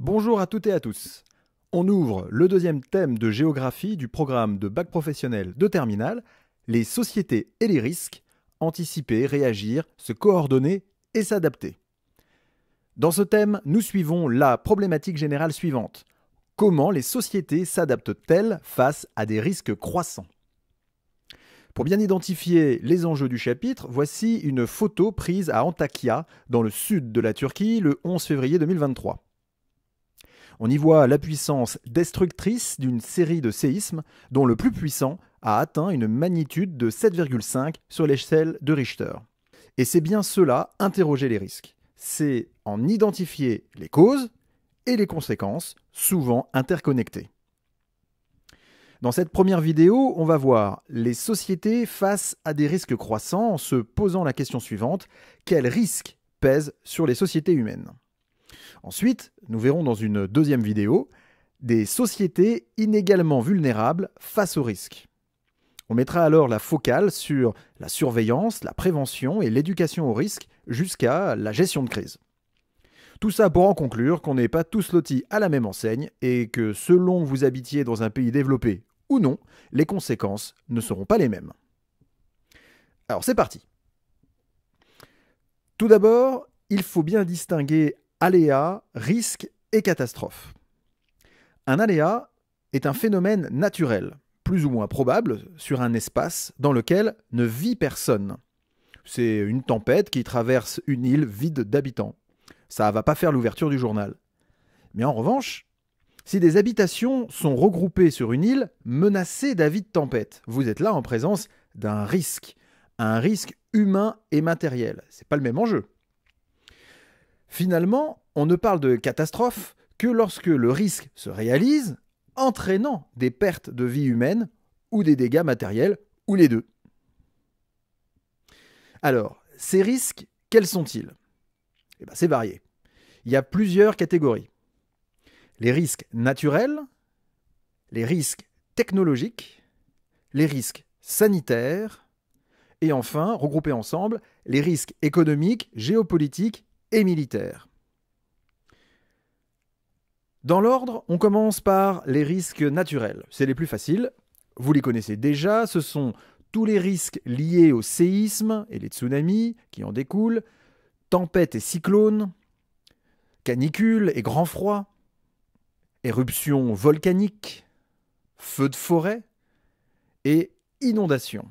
Bonjour à toutes et à tous. On ouvre le deuxième thème de géographie du programme de bac professionnel de terminale, les sociétés et les risques, anticiper, réagir, se coordonner et s'adapter. Dans ce thème, nous suivons la problématique générale suivante. Comment les sociétés s'adaptent-elles face à des risques croissants Pour bien identifier les enjeux du chapitre, voici une photo prise à Antakya, dans le sud de la Turquie, le 11 février 2023. On y voit la puissance destructrice d'une série de séismes dont le plus puissant a atteint une magnitude de 7,5 sur l'échelle de Richter. Et c'est bien cela, interroger les risques. C'est en identifier les causes et les conséquences, souvent interconnectées. Dans cette première vidéo, on va voir les sociétés face à des risques croissants en se posant la question suivante, quels risques pèsent sur les sociétés humaines Ensuite, nous verrons dans une deuxième vidéo des sociétés inégalement vulnérables face au risque. On mettra alors la focale sur la surveillance, la prévention et l'éducation au risque jusqu'à la gestion de crise. Tout ça pour en conclure qu'on n'est pas tous lotis à la même enseigne et que selon vous habitiez dans un pays développé ou non, les conséquences ne seront pas les mêmes. Alors c'est parti. Tout d'abord, il faut bien distinguer Aléas, risques et catastrophe. Un aléa est un phénomène naturel, plus ou moins probable, sur un espace dans lequel ne vit personne. C'est une tempête qui traverse une île vide d'habitants. Ça va pas faire l'ouverture du journal. Mais en revanche, si des habitations sont regroupées sur une île menacée d'avis de tempête, vous êtes là en présence d'un risque, un risque humain et matériel. C'est pas le même enjeu. Finalement, on ne parle de catastrophe que lorsque le risque se réalise, entraînant des pertes de vie humaine ou des dégâts matériels, ou les deux. Alors, ces risques, quels sont-ils eh ben, C'est varié. Il y a plusieurs catégories. Les risques naturels, les risques technologiques, les risques sanitaires, et enfin, regroupés ensemble, les risques économiques, géopolitiques Militaires. Dans l'ordre, on commence par les risques naturels. C'est les plus faciles. Vous les connaissez déjà, ce sont tous les risques liés au séisme et les tsunamis qui en découlent, tempêtes et cyclones, canicules et grand froid, éruptions volcaniques, feux de forêt et inondations.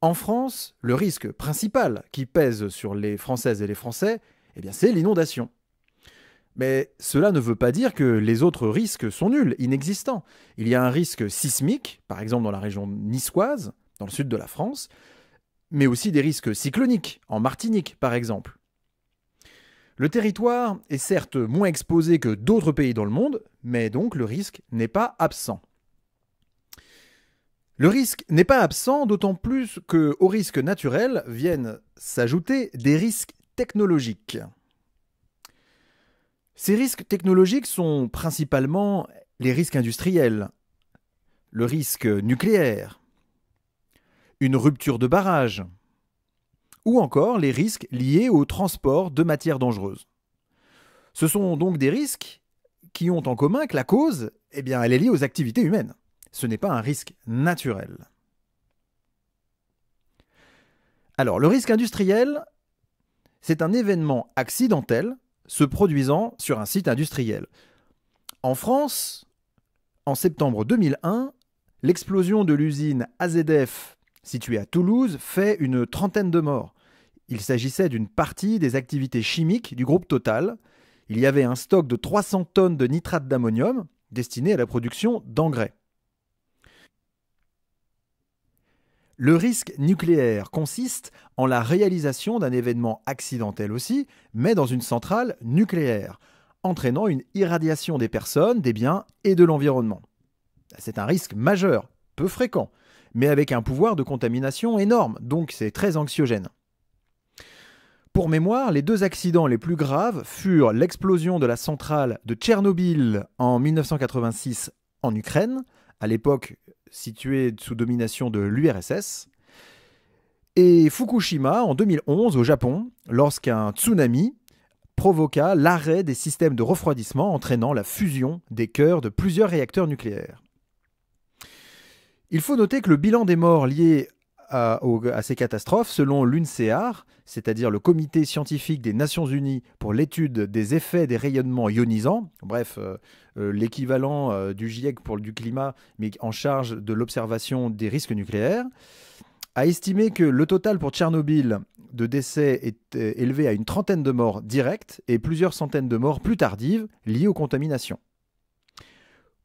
En France, le risque principal qui pèse sur les Françaises et les Français, eh bien c'est l'inondation. Mais cela ne veut pas dire que les autres risques sont nuls, inexistants. Il y a un risque sismique, par exemple dans la région niçoise, dans le sud de la France, mais aussi des risques cycloniques, en Martinique par exemple. Le territoire est certes moins exposé que d'autres pays dans le monde, mais donc le risque n'est pas absent. Le risque n'est pas absent, d'autant plus que aux risques naturels viennent s'ajouter des risques technologiques. Ces risques technologiques sont principalement les risques industriels, le risque nucléaire, une rupture de barrage, ou encore les risques liés au transport de matières dangereuses. Ce sont donc des risques qui ont en commun que la cause, eh bien, elle est liée aux activités humaines. Ce n'est pas un risque naturel. Alors, le risque industriel, c'est un événement accidentel se produisant sur un site industriel. En France, en septembre 2001, l'explosion de l'usine AZF située à Toulouse fait une trentaine de morts. Il s'agissait d'une partie des activités chimiques du groupe Total. Il y avait un stock de 300 tonnes de nitrate d'ammonium destiné à la production d'engrais. Le risque nucléaire consiste en la réalisation d'un événement accidentel aussi, mais dans une centrale nucléaire, entraînant une irradiation des personnes, des biens et de l'environnement. C'est un risque majeur, peu fréquent, mais avec un pouvoir de contamination énorme, donc c'est très anxiogène. Pour mémoire, les deux accidents les plus graves furent l'explosion de la centrale de Tchernobyl en 1986 en Ukraine à l'époque située sous domination de l'URSS, et Fukushima en 2011 au Japon, lorsqu'un tsunami provoqua l'arrêt des systèmes de refroidissement entraînant la fusion des cœurs de plusieurs réacteurs nucléaires. Il faut noter que le bilan des morts liés à, ces catastrophes, selon l'UNCEAR, c'est-à-dire le Comité scientifique des Nations Unies pour l'étude des effets des rayonnements ionisants, bref, euh, euh, l'équivalent euh, du GIEC pour le climat, mais en charge de l'observation des risques nucléaires, a estimé que le total pour Tchernobyl de décès est élevé à une trentaine de morts directes et plusieurs centaines de morts plus tardives liées aux contaminations.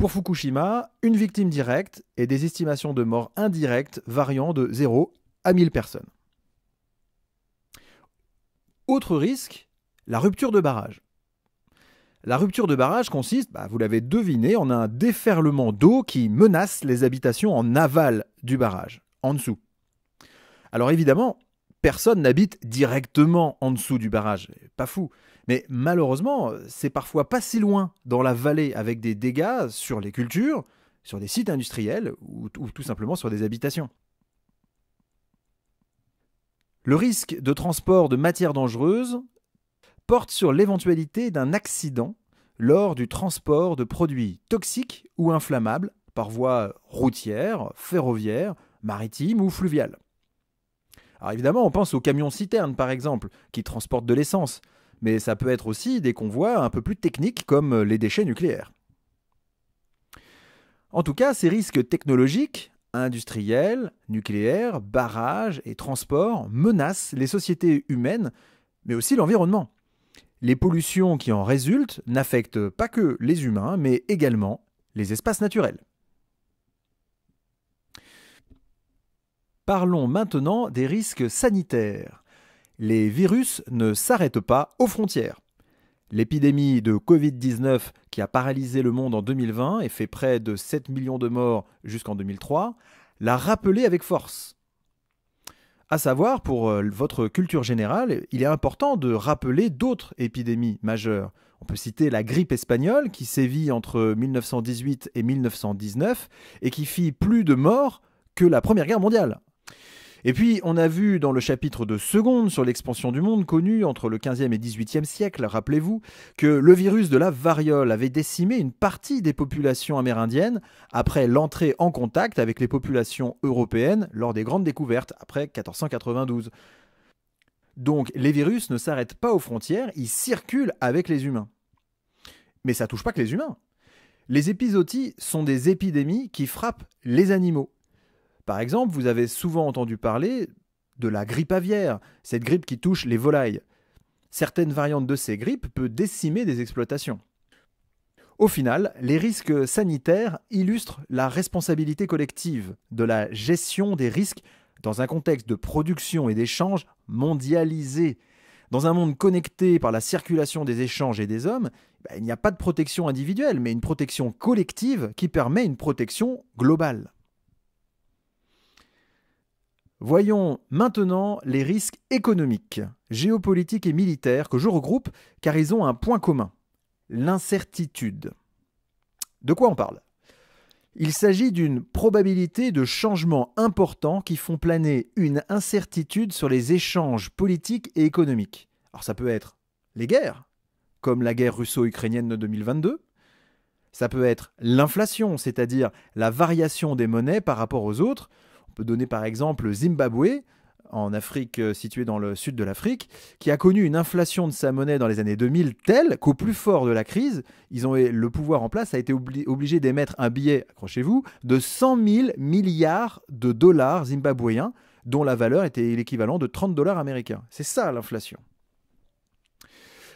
Pour Fukushima, une victime directe et des estimations de morts indirectes variant de 0 à 1000 personnes. Autre risque, la rupture de barrage. La rupture de barrage consiste, bah, vous l'avez deviné, en un déferlement d'eau qui menace les habitations en aval du barrage, en dessous. Alors évidemment, personne n'habite directement en dessous du barrage fou. Mais malheureusement, euh, c'est parfois pas si loin dans la vallée avec des dégâts sur les cultures, sur des sites industriels ou, ou tout simplement sur des habitations. Le risque de transport de matières dangereuses porte sur l'éventualité d'un accident lors du transport de produits toxiques ou inflammables par voie routière, ferroviaire, maritime ou fluviale. Alors évidemment, on pense aux camions citernes, par exemple, qui transportent de l'essence, mais ça peut être aussi des convois un peu plus techniques comme euh, les déchets nucléaires. En tout cas, ces risques technologiques, industriels, nucléaires, barrages et transports menacent les sociétés humaines, mais aussi l'environnement. Les pollutions qui en résultent n'affectent pas que les humains, mais également les espaces naturels. Parlons maintenant des risques sanitaires. Les virus ne s'arrêtent pas aux frontières. L'épidémie de Covid-19 qui a paralysé le monde en 2020 et fait près de 7 millions de morts jusqu'en 2003 l'a rappelé avec force. À savoir, pour euh, votre culture générale, il est important de rappeler d'autres épidémies majeures. On peut citer la grippe espagnole qui sévit entre 1918 et 1919 et qui fit plus de morts que la Première Guerre mondiale, et puis, on a vu dans le chapitre de seconde sur l'expansion du monde connu entre le 15e et 18e siècle, rappelez-vous, que le virus de la variole avait décimé une partie des populations amérindiennes après l'entrée en contact avec les populations européennes lors des grandes découvertes après 1492. Donc, les virus ne s'arrêtent pas aux frontières, ils circulent avec les humains. Mais ça touche pas que les humains. Les épizooties sont des épidémies qui frappent les animaux par exemple, vous avez souvent entendu parler de la grippe aviaire, cette grippe qui touche les volailles. Certaines variantes de ces grippes peuvent décimer des exploitations. Au final, les risques sanitaires illustrent la responsabilité collective de la gestion des risques dans un contexte de production et d'échange mondialisé. Dans un monde connecté par la circulation des échanges et des hommes, ben, il n'y a pas de protection individuelle, mais une protection collective qui permet une protection globale. Voyons maintenant les risques économiques, géopolitiques et militaires que je regroupe car ils ont un point commun, l'incertitude. De quoi on parle Il s'agit d'une probabilité de changements importants qui font planer une incertitude sur les échanges politiques et économiques. Alors ça peut être les guerres, comme la guerre russo-ukrainienne de 2022, ça peut être l'inflation, c'est-à-dire la variation des monnaies par rapport aux autres, on peut donner par exemple Zimbabwe, en Afrique euh, située dans le sud de l'Afrique, qui a connu une inflation de sa monnaie dans les années 2000 telle qu'au plus fort de la crise, ils ont le pouvoir en place a été obligé d'émettre un billet, accrochez-vous, de 100 000 milliards de dollars zimbabwéens, dont la valeur était l'équivalent de 30 dollars américains. C'est ça l'inflation.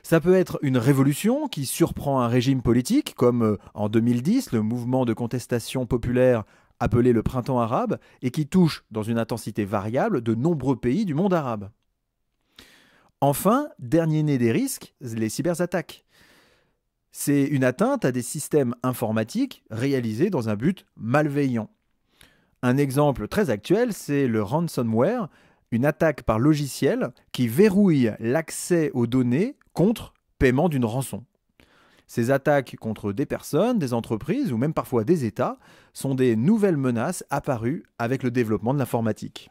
Ça peut être une révolution qui surprend un régime politique, comme euh, en 2010, le mouvement de contestation populaire appelé le printemps arabe, et qui touche, dans une intensité variable, de nombreux pays du monde arabe. Enfin, dernier né des risques, les cyberattaques. C'est une atteinte à des systèmes informatiques réalisés dans un but malveillant. Un exemple très actuel, c'est le ransomware, une attaque par logiciel qui verrouille l'accès aux données contre paiement d'une rançon. Ces attaques contre des personnes, des entreprises ou même parfois des États sont des nouvelles menaces apparues avec le développement de l'informatique.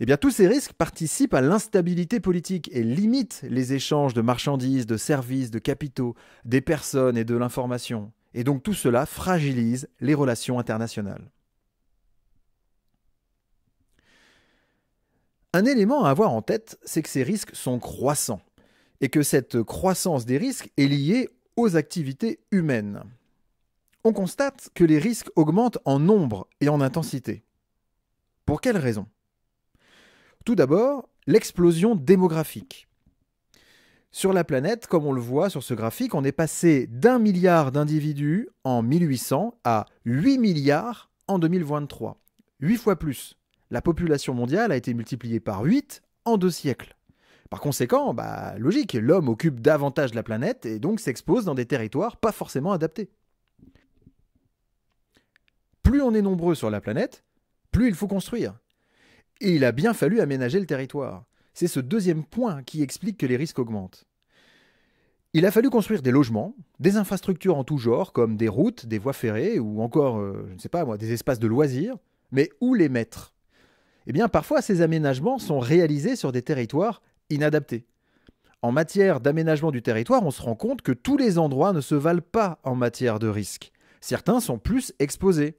Eh bien, tous ces risques participent à l'instabilité politique et limitent les échanges de marchandises, de services, de capitaux, des personnes et de l'information. Et donc tout cela fragilise les relations internationales. Un élément à avoir en tête, c'est que ces risques sont croissants et que cette croissance des risques est liée aux activités humaines. On constate que les risques augmentent en nombre et en intensité. Pour quelles raisons Tout d'abord, l'explosion démographique. Sur la planète, comme on le voit sur ce graphique, on est passé d'un milliard d'individus en 1800 à 8 milliards en 2023. 8 fois plus. La population mondiale a été multipliée par 8 en deux siècles. Par conséquent, bah, logique, l'homme occupe davantage la planète et donc s'expose dans des territoires pas forcément adaptés. Plus on est nombreux sur la planète, plus il faut construire. Et il a bien fallu aménager le territoire. C'est ce deuxième point qui explique que les risques augmentent. Il a fallu construire des logements, des infrastructures en tout genre, comme des routes, des voies ferrées, ou encore, euh, je ne sais pas moi, des espaces de loisirs, mais où les mettre Eh bien, parfois, ces aménagements sont réalisés sur des territoires inadapté. En matière d'aménagement du territoire, on se rend compte que tous les endroits ne se valent pas en matière de risque. Certains sont plus exposés.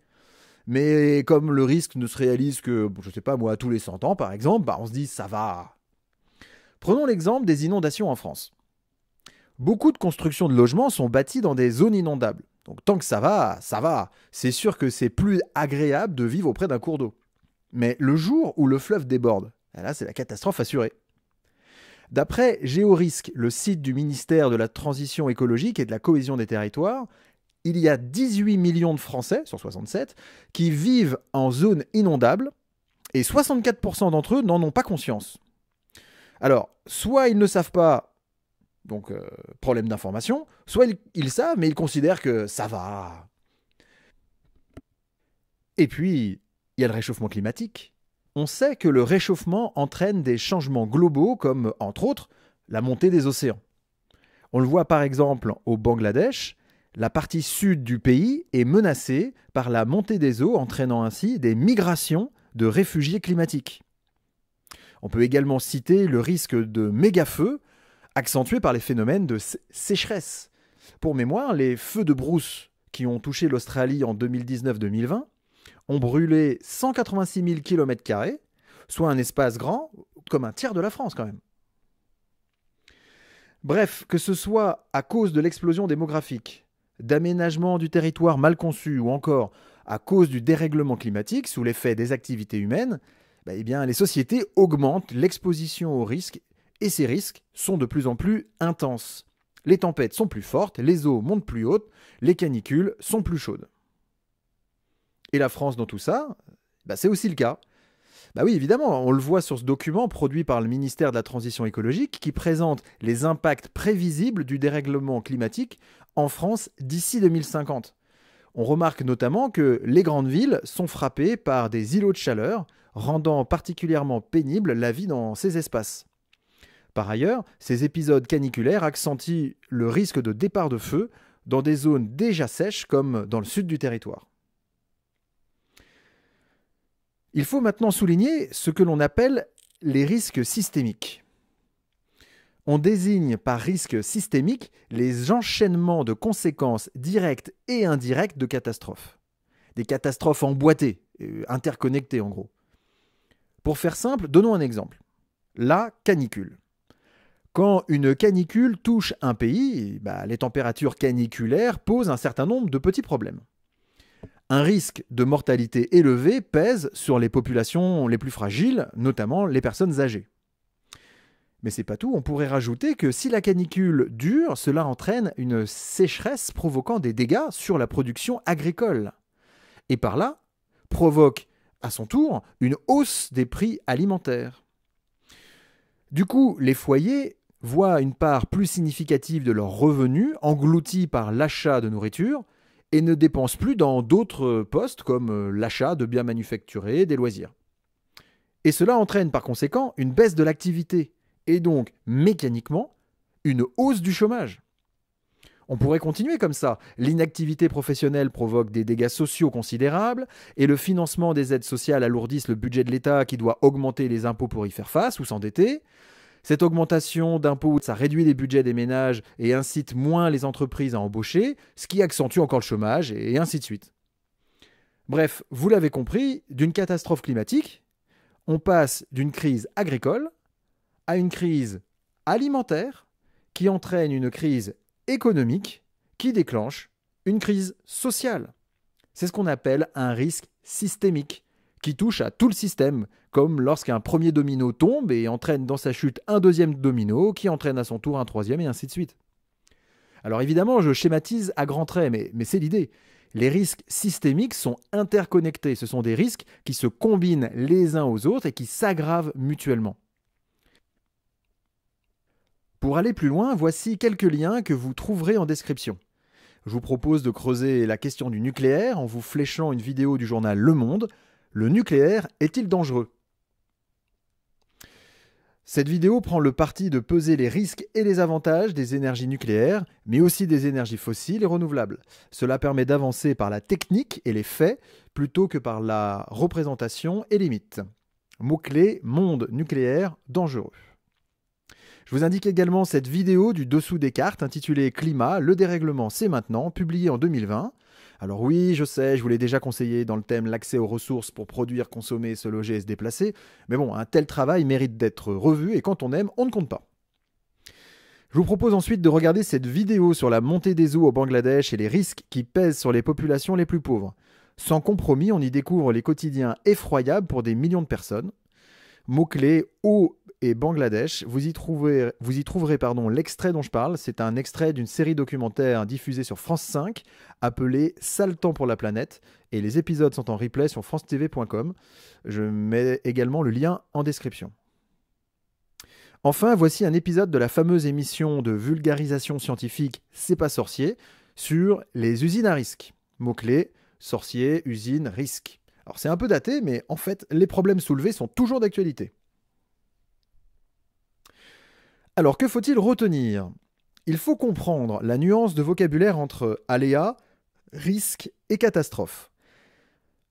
Mais comme le risque ne se réalise que, je sais pas moi, tous les 100 ans par exemple, bah, on se dit ça va. Prenons l'exemple des inondations en France. Beaucoup de constructions de logements sont bâties dans des zones inondables. Donc tant que ça va, ça va. C'est sûr que c'est plus agréable de vivre auprès d'un cours d'eau. Mais le jour où le fleuve déborde, là c'est la catastrophe assurée. D'après Géorisque, le site du ministère de la Transition écologique et de la cohésion des territoires, il y a 18 millions de Français, sur 67, qui vivent en zone inondable, et 64% d'entre eux n'en ont pas conscience. Alors, soit ils ne savent pas, donc euh, problème d'information, soit ils savent, mais ils considèrent que ça va. Et puis, il y a le réchauffement climatique, on sait que le réchauffement entraîne des changements globaux comme, entre autres, la montée des océans. On le voit par exemple au Bangladesh, la partie sud du pays est menacée par la montée des eaux entraînant ainsi des migrations de réfugiés climatiques. On peut également citer le risque de méga-feux accentué par les phénomènes de sécheresse. Pour mémoire, les feux de brousse qui ont touché l'Australie en 2019-2020 ont brûlé 186 000 km, soit un espace grand comme un tiers de la France quand même. Bref, que ce soit à cause de l'explosion démographique, d'aménagement du territoire mal conçu ou encore à cause du dérèglement climatique sous l'effet des activités humaines, bah, eh bien, les sociétés augmentent l'exposition aux risques et ces risques sont de plus en plus intenses. Les tempêtes sont plus fortes, les eaux montent plus hautes, les canicules sont plus chaudes et la France dans tout ça, bah, c'est aussi le cas. Bah oui, évidemment, on le voit sur ce document produit par le ministère de la Transition écologique qui présente les impacts prévisibles du dérèglement climatique en France d'ici 2050. On remarque notamment que les grandes villes sont frappées par des îlots de chaleur, rendant particulièrement pénible la vie dans ces espaces. Par ailleurs, ces épisodes caniculaires accentuent le risque de départ de feu dans des zones déjà sèches comme dans le sud du territoire. Il faut maintenant souligner ce que l'on appelle les risques systémiques. On désigne par risque systémique les enchaînements de conséquences directes et indirectes de catastrophes. Des catastrophes emboîtées, euh, interconnectées en gros. Pour faire simple, donnons un exemple. La canicule. Quand une canicule touche un pays, bah, les températures caniculaires posent un certain nombre de petits problèmes un risque de mortalité élevé pèse sur les populations les plus fragiles, notamment les personnes âgées. Mais c'est pas tout, on pourrait rajouter que si la canicule dure, cela entraîne une sécheresse provoquant des dégâts sur la production agricole. Et par là, provoque à son tour une hausse des prix alimentaires. Du coup, les foyers voient une part plus significative de leurs revenus engloutis par l'achat de nourriture, et ne dépense plus dans d'autres euh, postes comme euh, l'achat de biens manufacturés, des loisirs. Et cela entraîne par conséquent une baisse de l'activité et donc mécaniquement une hausse du chômage. On pourrait continuer comme ça. L'inactivité professionnelle provoque des dégâts sociaux considérables et le financement des aides sociales alourdissent le budget de l'État qui doit augmenter les impôts pour y faire face ou s'endetter. Cette augmentation d'impôts, ça réduit les budgets des ménages et incite moins les entreprises à embaucher, ce qui accentue encore le chômage, et ainsi de suite. Bref, vous l'avez compris, d'une catastrophe climatique, on passe d'une crise agricole à une crise alimentaire qui entraîne une crise économique qui déclenche une crise sociale. C'est ce qu'on appelle un risque systémique qui touche à tout le système, comme lorsqu'un premier domino tombe et entraîne dans sa chute un deuxième domino, qui entraîne à son tour un troisième, et ainsi de suite. Alors évidemment, je schématise à grands traits, mais, mais c'est l'idée. Les risques systémiques sont interconnectés, ce sont des risques qui se combinent les uns aux autres et qui s'aggravent mutuellement. Pour aller plus loin, voici quelques liens que vous trouverez en description. Je vous propose de creuser la question du nucléaire en vous fléchant une vidéo du journal Le Monde, le nucléaire est-il dangereux cette vidéo prend le parti de peser les risques et les avantages des énergies nucléaires, mais aussi des énergies fossiles et renouvelables. Cela permet d'avancer par la technique et les faits, plutôt que par la représentation et les mythes. Mot-clé monde nucléaire dangereux. Je vous indique également cette vidéo du dessous des cartes intitulée Climat, le dérèglement c'est maintenant, publiée en 2020. Alors oui, je sais, je vous l'ai déjà conseillé dans le thème l'accès aux ressources pour produire, consommer, se loger et se déplacer, mais bon, un tel travail mérite d'être revu et quand on aime, on ne compte pas. Je vous propose ensuite de regarder cette vidéo sur la montée des eaux au Bangladesh et les risques qui pèsent sur les populations les plus pauvres. Sans compromis, on y découvre les quotidiens effroyables pour des millions de personnes, mots-clés eau et Bangladesh. Vous y trouverez, pardon, l'extrait dont je parle. C'est un extrait d'une série documentaire diffusée sur France 5 appelée Sale temps pour la planète. Et les épisodes sont en replay sur france-tv.com, Je mets également le lien en description. Enfin, voici un épisode de la fameuse émission de vulgarisation scientifique C'est pas sorcier sur les usines à risque. Mot-clé sorcier, usine, risque c'est un peu daté, mais en fait, les problèmes soulevés sont toujours d'actualité. Alors que faut-il retenir Il faut comprendre la nuance de vocabulaire entre aléas, risques et catastrophes.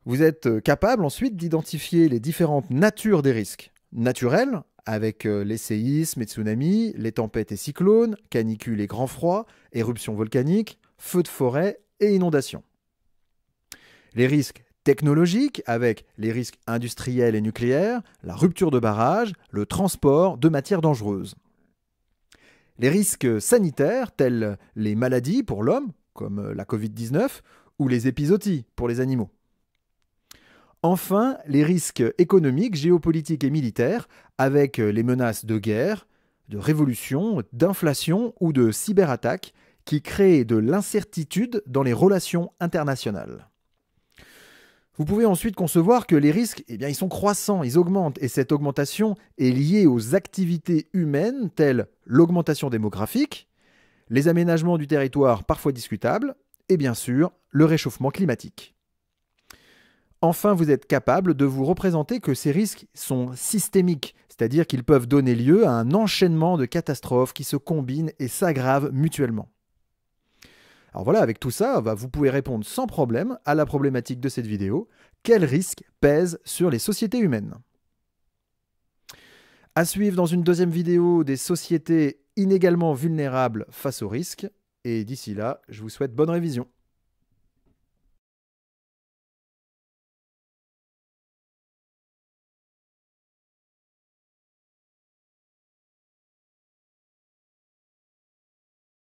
Vous êtes euh, capable ensuite d'identifier les différentes natures des risques. Naturels, avec euh, les séismes et tsunamis, les tempêtes et cyclones, canicules et grands froids, éruptions volcaniques, feux de forêt et inondations. Les risques technologiques avec les risques industriels et nucléaires, la rupture de barrages, le transport de matières dangereuses. Les risques sanitaires tels les maladies pour l'homme, comme la Covid-19, ou les épizooties pour les animaux. Enfin, les risques économiques, géopolitiques et militaires, avec les menaces de guerre, de révolution, d'inflation ou de cyberattaque, qui créent de l'incertitude dans les relations internationales. Vous pouvez ensuite concevoir que les risques, eh bien, ils sont croissants, ils augmentent, et cette augmentation est liée aux activités humaines telles l'augmentation démographique, les aménagements du territoire parfois discutables, et bien sûr le réchauffement climatique. Enfin, vous êtes capable de vous représenter que ces risques sont systémiques, c'est-à-dire qu'ils peuvent donner lieu à un enchaînement de catastrophes qui se combinent et s'aggravent mutuellement. Alors voilà, avec tout ça, bah, vous pouvez répondre sans problème à la problématique de cette vidéo. Quels risques pèsent sur les sociétés humaines À suivre dans une deuxième vidéo des sociétés inégalement vulnérables face aux risques. Et d'ici là, je vous souhaite bonne révision.